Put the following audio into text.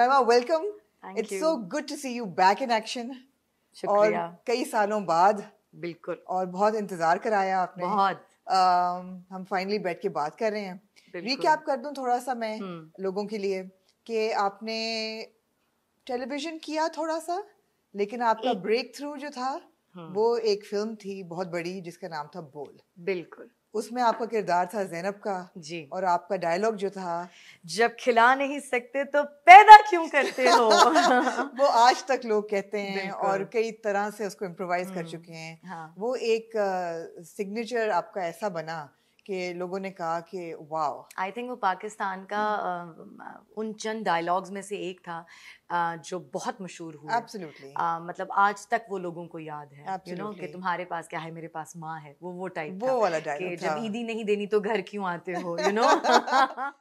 Umaima, welcome. Thank It's you. so good to see you back in action. शुक्रिया. और कई सालों बाद बिल्कुल और बहुत इंतजार कराया आपने बहुत uh, हम फाइनली बैठ के बात कर रहे हैं रिकैप कर दूं थोड़ा सा मैं हम्म। लोगों के लिए कि आपने टेलीविजन किया थोड़ा सा लेकिन आपका ब्रेक थ्रू जो था हाँ। वो एक फिल्म थी बहुत बड़ी जिसका नाम था बोल बिल्कुल उसमें आपका किरदार था जैनब का जी और आपका डायलॉग जो था जब खिला नहीं सकते तो पैदा क्यों करते हो वो आज तक लोग कहते हैं और कई तरह से उसको इम्प्रोवाइज कर हम्म। चुके हैं हाँ। वो एक सिग्नेचर uh, आपका ऐसा बना कि लोगों ने कहा कि वाओ आई थिंक वो पाकिस्तान का हम्म। उन चंद डायलॉग्स में से एक था जो बहुत मशहूर हुआ एब्सोल्युटली मतलब आज तक वो लोगों को याद है यू नो कि तुम्हारे पास क्या है मेरे पास माँ है वो वो टाइप वो वाला डायलॉग जब ईदी नहीं देनी तो घर क्यों आते हो यू नो